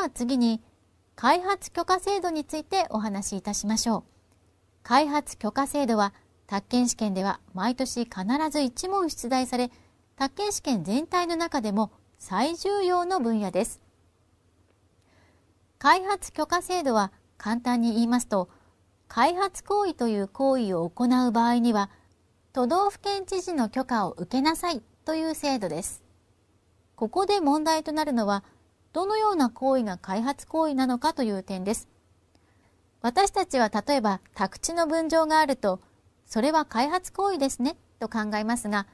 では次に、開発許可制度についてお話しいたしましょう。開発許可制度は、宅建試験では毎年必ず1問出題され、宅建試験全体の中でも最重要の分野です。開発許可制度は簡単に言いますと、開発行為という行為を行う場合には、都道府県知事の許可を受けなさいという制度です。ここで問題となるのは、どのような行為が開発行為なのかという点です。私たちは例えば宅地の分譲があると、それは開発行為ですねと考えますが、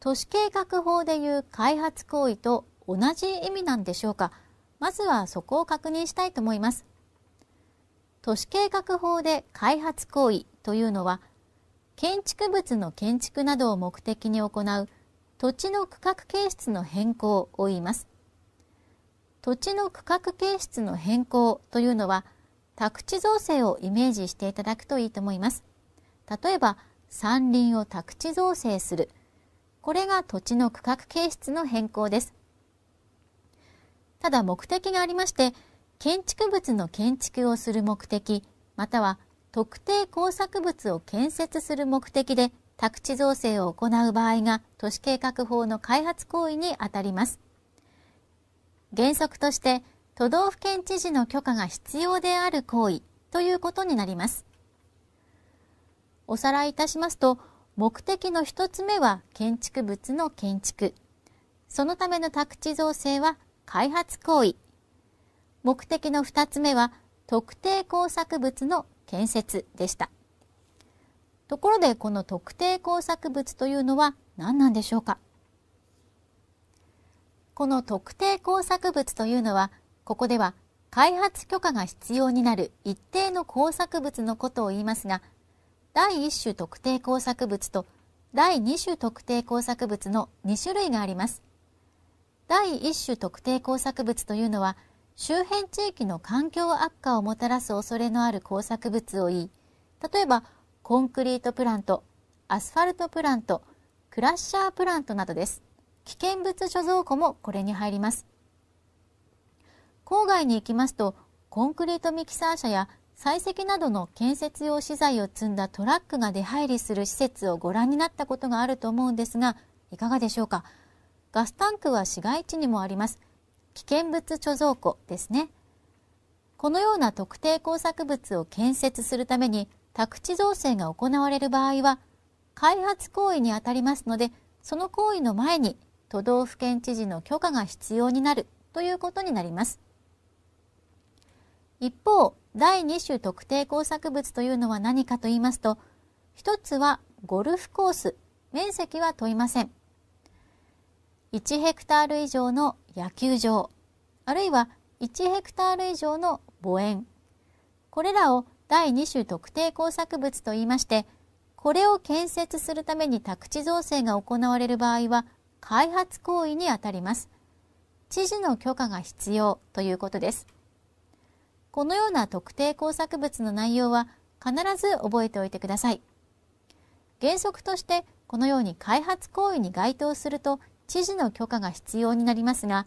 都市計画法でいう開発行為と同じ意味なんでしょうか。まずはそこを確認したいと思います。都市計画法で開発行為というのは、建築物の建築などを目的に行う土地の区画形質の変更を言います。土地の区画形質の変更というのは宅地造成をイメージしていただくといいと思います。例えば山林を宅地造成する。これが土地の区画形質の変更です。ただ目的がありまして、建築物の建築をする目的、または特定工作物を建設する目的で宅地造成を行う場合が都市計画法の開発行為にあたります。原則として都道府県知事の許可が必要である行為ということになります。おさらいいたしますと、目的の1つ目は建築物の建築。そのための宅地造成は開発行為。目的の2つ目は特定工作物の建設でした。ところでこの特定工作物というのは何なんでしょうかこの特定工作物というのはここでは開発許可が必要になる一定の工作物のことを言いますが第1種特定工作物と第2種特定工作物の2種類があります第1種特定工作物というのは周辺地域の環境悪化をもたらす恐れのある工作物を言い例えばコンクリートプラントアスファルトプラントクラッシャープラントなどです危険物貯蔵庫もこれに入ります郊外に行きますとコンクリートミキサー車や採石などの建設用資材を積んだトラックが出入りする施設をご覧になったことがあると思うんですがいかがでしょうかガスタンクは市街地にもあります危険物貯蔵庫ですねこのような特定工作物を建設するために宅地造成が行われる場合は開発行為にあたりますのでその行為の前に都道府県知事の許可が必要になるということになります。一方、第2種特定工作物というのは何かと言いますと、一つはゴルフコース、面積は問いません。1ヘクタール以上の野球場、あるいは1ヘクタール以上の墓園、これらを第2種特定工作物と言いまして、これを建設するために宅地造成が行われる場合は開発行為にあたります。知事の許可が必要ということです。このような特定工作物の内容は必ず覚えておいてください。原則としてこのように開発行為に該当すると知事の許可が必要になりますが、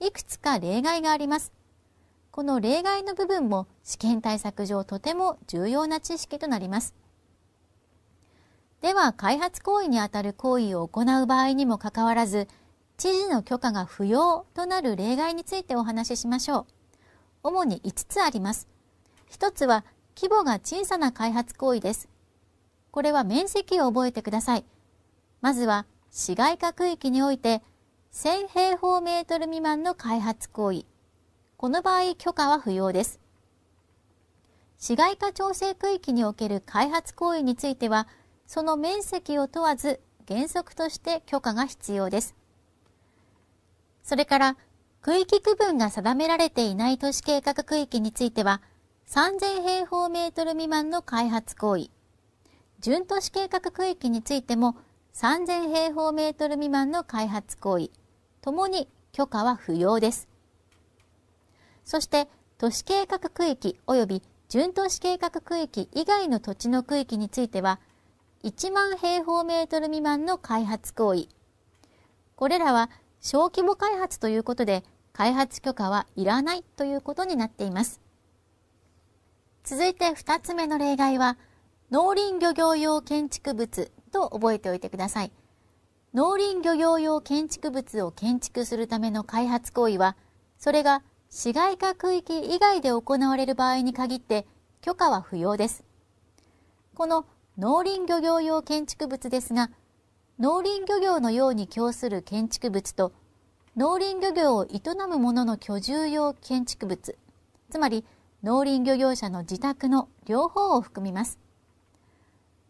いくつか例外があります。この例外の部分も試験対策上とても重要な知識となります。では開発行為にあたる行為を行う場合にもかかわらず知事の許可が不要となる例外についてお話ししましょう主に5つあります1つは規模が小さな開発行為ですこれは面積を覚えてくださいまずは市街化区域において1000平方メートル未満の開発行為この場合許可は不要です市街化調整区域における開発行為についてはその面積を問わず原則として許可が必要です。それから区域区分が定められていない都市計画区域については3000平方メートル未満の開発行為、準都市計画区域についても3000平方メートル未満の開発行為、ともに許可は不要です。そして都市計画区域及び準都市計画区域以外の土地の区域については1万平方メートル未満の開発行為。これらは小規模開発ということで、開発許可はいらないということになっています。続いて2つ目の例外は、農林漁業用建築物と覚えておいてください。農林漁業用建築物を建築するための開発行為は、それが市街化区域以外で行われる場合に限って許可は不要です。この農林漁業用建築物ですが農林漁業のように供する建築物と農林漁業を営む者の居住用建築物つまり農林漁業者の自宅の両方を含みます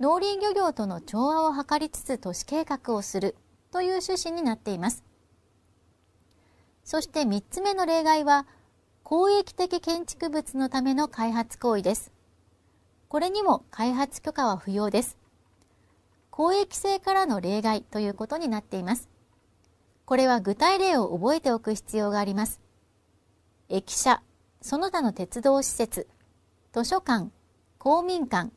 農林漁業との調和を図りつつ都市計画をするという趣旨になっていますそして3つ目の例外は公益的建築物のための開発行為ですこれにも開発許可は不要です。公益性からの例外ということになっています。これは具体例を覚えておく必要があります。駅舎、その他の鉄道施設、図書館、公民館、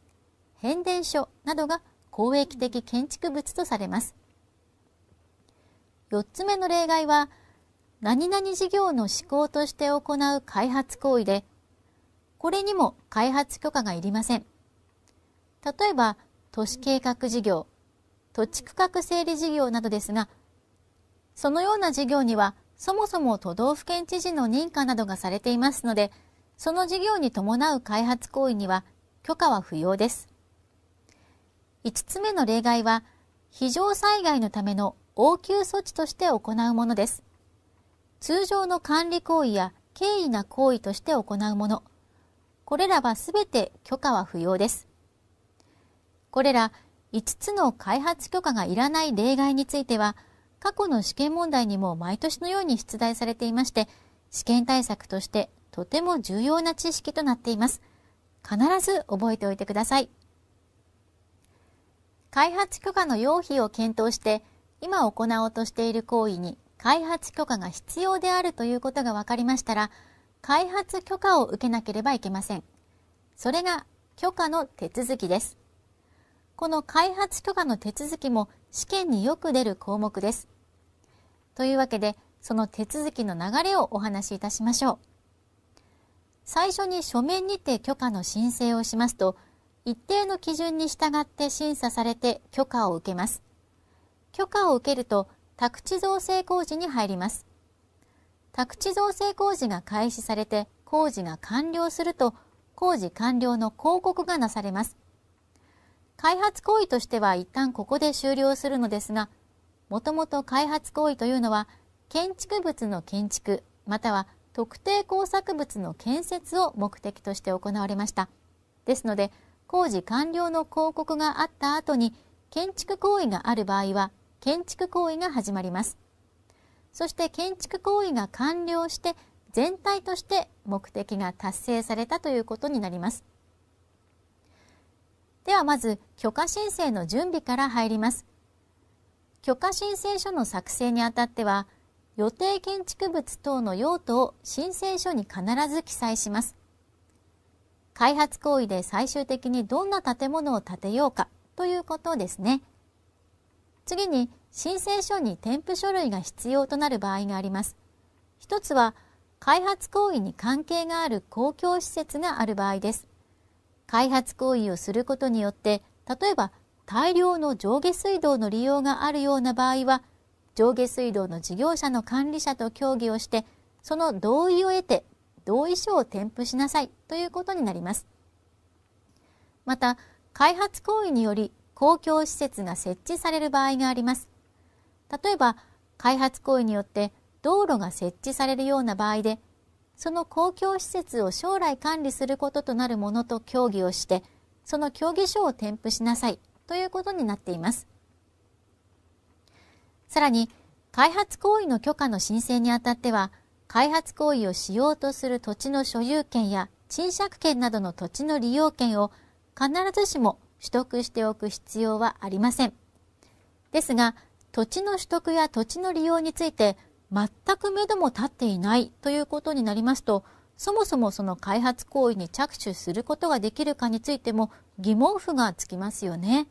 変電所などが公益的建築物とされます。4つ目の例外は、何々事業の施行として行う開発行為で、これにも開発許可がいりません。例えば、都市計画事業、土地区画整理事業などですが、そのような事業にはそもそも都道府県知事の認可などがされていますので、その事業に伴う開発行為には許可は不要です。5つ目の例外は、非常災害のための応急措置として行うものです。通常の管理行為や軽意な行為として行うもの、これらはすべて許可は不要です。これら5つの開発許可がいらない例外については、過去の試験問題にも毎年のように出題されていまして、試験対策としてとても重要な知識となっています。必ず覚えておいてください。開発許可の要否を検討して、今行おうとしている行為に開発許可が必要であるということが分かりましたら、開発許可を受けなければいけません。それが許可の手続きです。この開発許可の手続きも試験によく出る項目です。というわけで、その手続きの流れをお話しいたしましょう。最初に書面にて許可の申請をしますと、一定の基準に従って審査されて許可を受けます。許可を受けると、宅地造成工事に入ります。宅地造成工事が開始されて工事が完了すると工事完了の広告がなされます。開発行為としては一旦ここで終了するのですが、もともと開発行為というのは建築物の建築または特定工作物の建設を目的として行われました。ですので、工事完了の広告があった後に建築行為がある場合は建築行為が始まります。そして建築行為が完了して全体として目的が達成されたということになります。ではまず許可申請の準備から入ります。許可申請書の作成にあたっては予定建築物等の用途を申請書に必ず記載します。開発行為で最終的にどんな建物を建てようかということですね。次に申請書に添付書類が必要となる場合があります。一つは、開発行為に関係がある公共施設がある場合です。開発行為をすることによって、例えば大量の上下水道の利用があるような場合は、上下水道の事業者の管理者と協議をして、その同意を得て同意書を添付しなさいということになります。また、開発行為により公共施設が設置される場合があります。例えば開発行為によって道路が設置されるような場合でその公共施設を将来管理することとなるものと協議をしてその協議書を添付しなさいということになっていますさらに開発行為の許可の申請にあたっては開発行為をしようとする土地の所有権や賃借権などの土地の利用権を必ずしも取得しておく必要はありませんですが土地の取得や土地の利用について全く目処も立っていないということになりますとそもそもその開発行為に着手することができるかについても疑問符がつきますよね。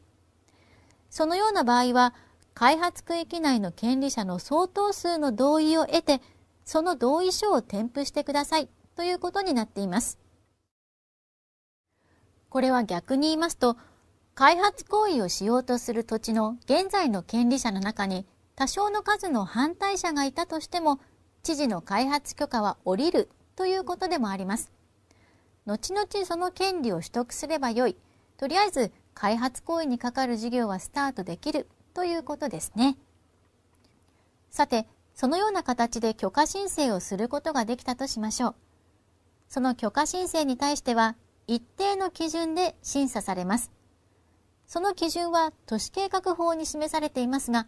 そのような場合は開発区域内の権利者の相当数の同意を得てその同意書を添付してくださいということになっています。これは逆に言いますと開発行為をしようとする土地の現在の権利者の中に多少の数の反対者がいたとしても知事の開発許可は下りるということでもあります後々その権利を取得すればよいとりあえず開発行為にかかる事業はスタートできるということですねさてそのような形で許可申請をすることができたとしましょうその許可申請に対しては一定の基準で審査されますその基準は都市計画法に示されていますが、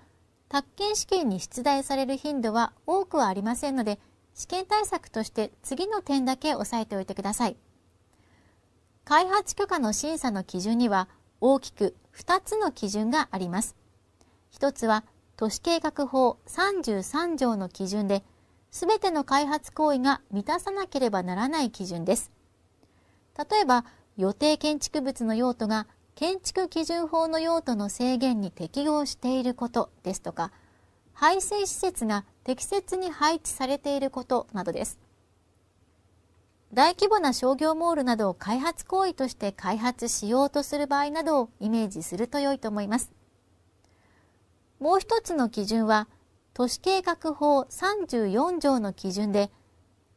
宅建試験に出題される頻度は多くはありませんので、試験対策として次の点だけ押さえておいてください。開発許可の審査の基準には大きく2つの基準があります。1つは都市計画法33条の基準で、すべての開発行為が満たさなければならない基準です。例えば、予定建築物の用途が建築基準法の用途の制限に適合していることですとか排水施設が適切に配置されていることなどです大規模な商業モールなどを開発行為として開発しようとする場合などをイメージすると良いと思いますもう一つの基準は都市計画法34条の基準で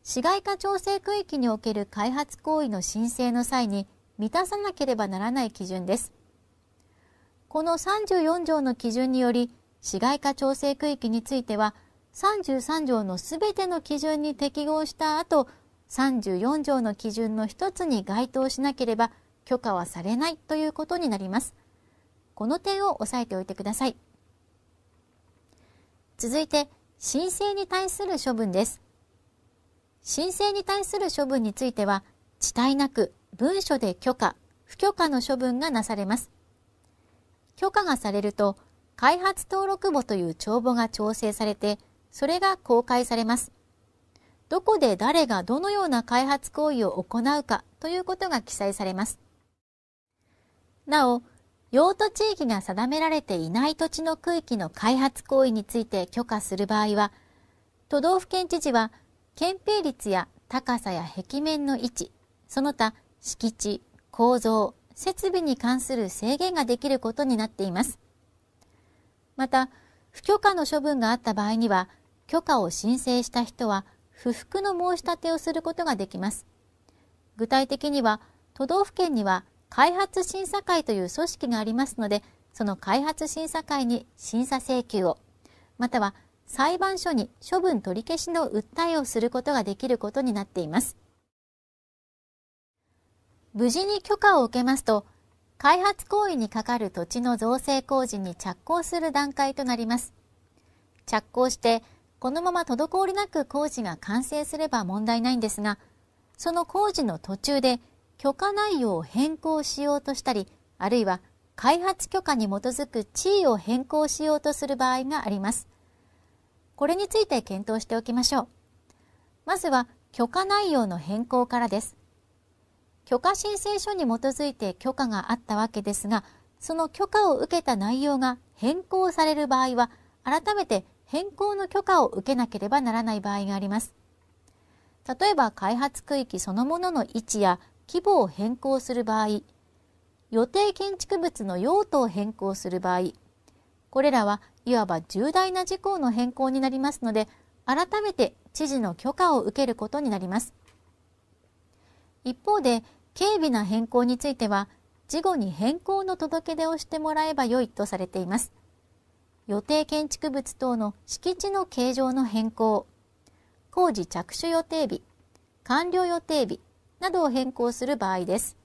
市街化調整区域における開発行為の申請の際に満たさなければならない基準です。この34条の基準により、市街化調整区域については、33条のすべての基準に適合した後、34条の基準の一つに該当しなければ許可はされないということになります。この点を押さえておいてください。続いて、申請に対する処分です。申請に対する処分については、地帯なく文書で許可、不許可の処分がなされます。許可がされると、開発登録簿という帳簿が調整されて、それが公開されます。どこで誰がどのような開発行為を行うかということが記載されます。なお、用途地域が定められていない土地の区域の開発行為について許可する場合は、都道府県知事は、憲兵率や高さや壁面の位置、その他敷地、構造、設備に関する制限ができることになっています。また、不許可の処分があった場合には、許可を申請した人は不服の申し立てをすることができます。具体的には、都道府県には開発審査会という組織がありますので、その開発審査会に審査請求を、または裁判所に処分取り消しの訴えをすることができることになっています。無事に許可を受けますと開発行為にかかる土地の造成工事に着工する段階となります着工してこのまま滞りなく工事が完成すれば問題ないんですがその工事の途中で許可内容を変更しようとしたりあるいは開発許可に基づく地位を変更しようとする場合がありますこれについて検討しておきましょうまずは許可内容の変更からです許可申請書に基づいて許可があったわけですが、その許可を受けた内容が変更される場合は、改めて変更の許可を受けなければならない場合があります。例えば開発区域そのものの位置や規模を変更する場合、予定建築物の用途を変更する場合、これらはいわば重大な事項の変更になりますので、改めて知事の許可を受けることになります。一方で軽微な変更については、事後に変更の届出をしてもらえばよいとされています。予定建築物等の敷地の形状の変更、工事着手予定日、完了予定日などを変更する場合です。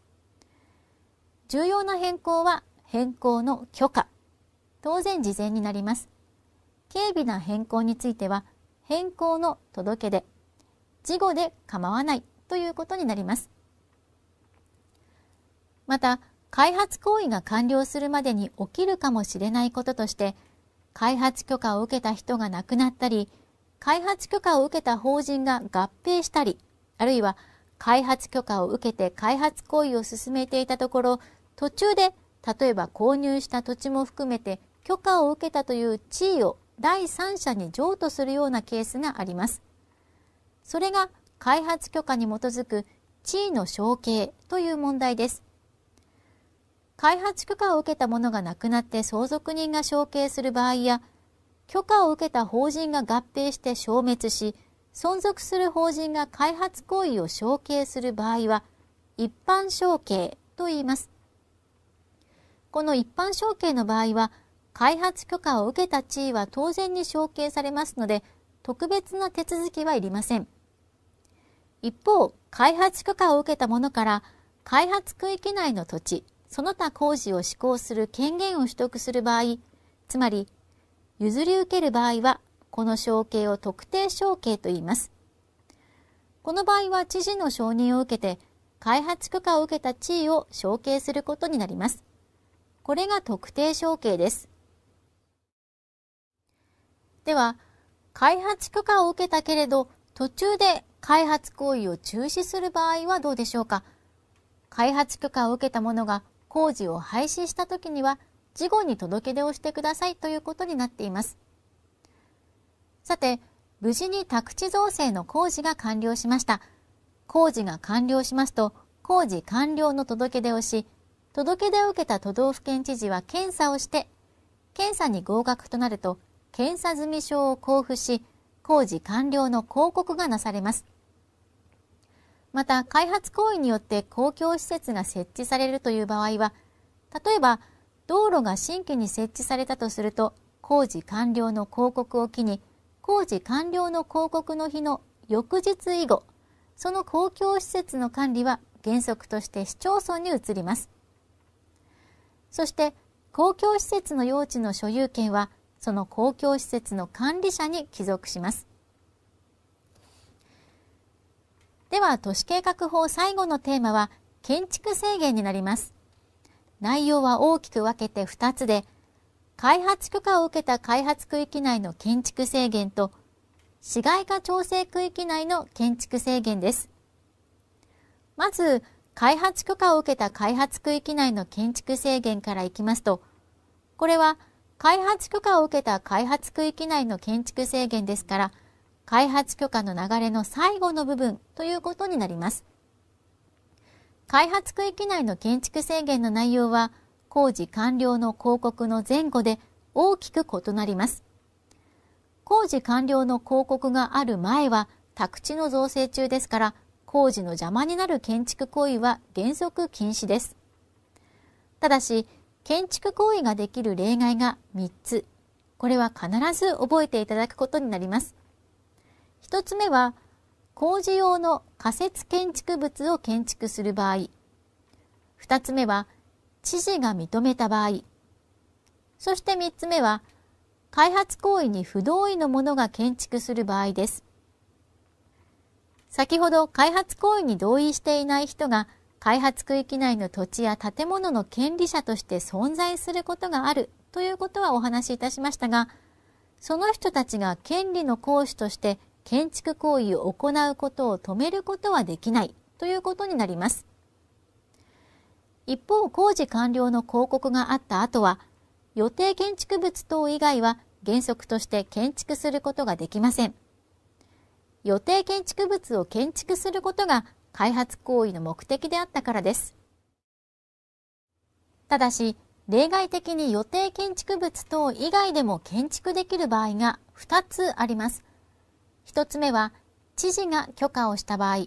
重要な変更は変更の許可、当然事前になります。軽微な変更については変更の届出、事後で構わないということになります。また開発行為が完了するまでに起きるかもしれないこととして開発許可を受けた人が亡くなったり開発許可を受けた法人が合併したりあるいは開発許可を受けて開発行為を進めていたところ途中で例えば購入した土地も含めて許可を受けたという地位を第三者に譲渡するようなケースがあります。それが開発許可に基づく地位の承継という問題です。開発許可を受けた者がなくなって相続人が承継する場合や、許可を受けた法人が合併して消滅し、存続する法人が開発行為を承継する場合は、一般承継と言います。この一般承継の場合は、開発許可を受けた地位は当然に承継されますので、特別な手続きはいりません。一方、開発許可を受けた者から、開発区域内の土地、その他工事を施行する権限を取得する場合、つまり譲り受ける場合は、この承継を特定承継と言います。この場合は知事の承認を受けて、開発許可を受けた地位を承継することになります。これが特定承継です。では、開発許可を受けたけれど、途中で開発行為を中止する場合はどうでしょうか開発許可を受けたものが工事を廃止した時には事後に届け出をしてくださいということになっていますさて無事に宅地造成の工事が完了しました工事が完了しますと工事完了の届け出をし届け出を受けた都道府県知事は検査をして検査に合格となると検査済証を交付し工事完了の広告がなされますまた開発行為によって公共施設が設置されるという場合は例えば道路が新規に設置されたとすると工事完了の広告を機に工事完了の広告の日の翌日以後その公共施設の管理は原則として市町村に移りますそして公共施設の用地の所有権はその公共施設の管理者に帰属しますでは都市計画法最後のテーマは建築制限になります。内容は大きく分けて2つで、開発許可を受けた開発区域内の建築制限と、市街化調整区域内の建築制限です。まず、開発許可を受けた開発区域内の建築制限からいきますと、これは開発許可を受けた開発区域内の建築制限ですから、開発許可の流れの最後の部分ということになります。開発区域内の建築制限の内容は工事完了の広告の前後で大きく異なります。工事完了の広告がある前は宅地の造成中ですから工事の邪魔になる建築行為は原則禁止です。ただし建築行為ができる例外が3つ。これは必ず覚えていただくことになります。1つ目は工事用の仮設建築物を建築する場合2つ目は知事が認めた場合そして3つ目は開発行為に不同意のものが建築する場合です先ほど開発行為に同意していない人が開発区域内の土地や建物の権利者として存在することがあるということはお話しいたしましたがその人たちが権利の行使として建築行為を行うことを止めることはできないということになります。一方、工事完了の広告があった後は、予定建築物等以外は原則として建築することができません。予定建築物を建築することが開発行為の目的であったからです。ただし、例外的に予定建築物等以外でも建築できる場合が2つあります。1つ目は知事が許可をした場合、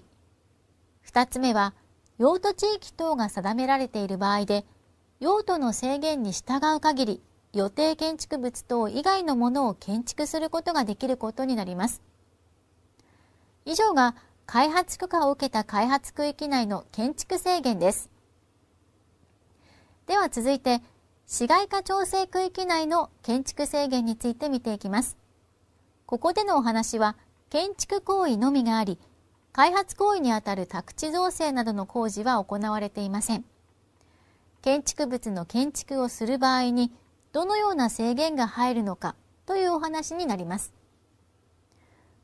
2つ目は用途地域等が定められている場合で、用途の制限に従う限り、予定建築物等以外のものを建築することができることになります。以上が開発許可を受けた開発区域内の建築制限です。では続いて、市街化調整区域内の建築制限について見ていきます。ここでのお話は、建築行為のみがあり開発行為にあたる宅地造成などの工事は行われていません建築物の建築をする場合にどのような制限が入るのかというお話になります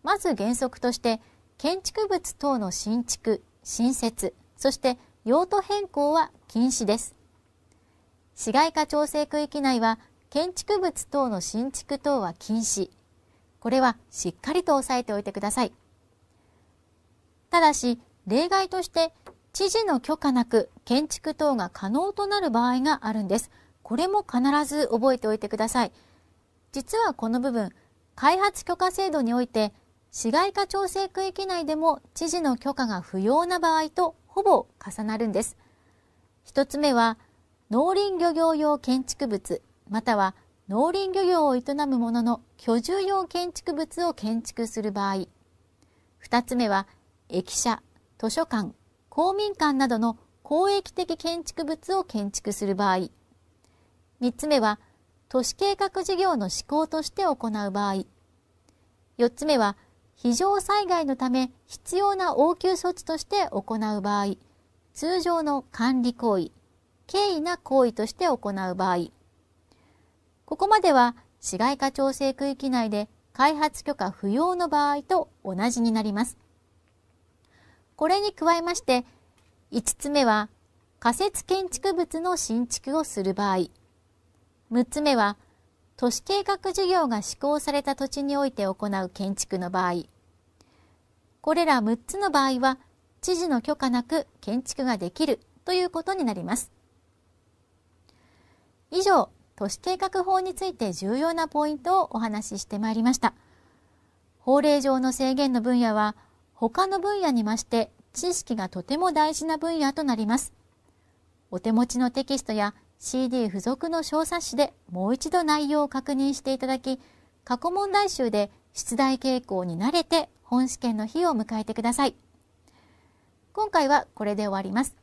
まず原則として建築物等の新築新設そして用途変更は禁止です市街化調整区域内は建築物等の新築等は禁止これはしっかりと押さえておいてください。ただし、例外として、知事の許可なく建築等が可能となる場合があるんです。これも必ず覚えておいてください。実はこの部分、開発許可制度において、市街化調整区域内でも知事の許可が不要な場合とほぼ重なるんです。一つ目は、農林漁業用建築物、または農林漁業を営む者の居住用建築物を建築する場合、2つ目は駅舎、図書館、公民館などの公益的建築物を建築する場合、3つ目は都市計画事業の施行として行う場合、4つ目は非常災害のため必要な応急措置として行う場合、通常の管理行為、軽意な行為として行う場合、ここまでは市街化調整区域内で開発許可不要の場合と同じになります。これに加えまして、5つ目は仮設建築物の新築をする場合、6つ目は都市計画事業が施行された土地において行う建築の場合、これら6つの場合は知事の許可なく建築ができるということになります。以上、都市計画法について重要なポイントをお話ししてまいりました。法令上の制限の分野は他の分野に増して知識がとても大事な分野となります。お手持ちのテキストや CD 付属の小冊子でもう一度内容を確認していただき、過去問題集で出題傾向に慣れて本試験の日を迎えてください。今回はこれで終わります。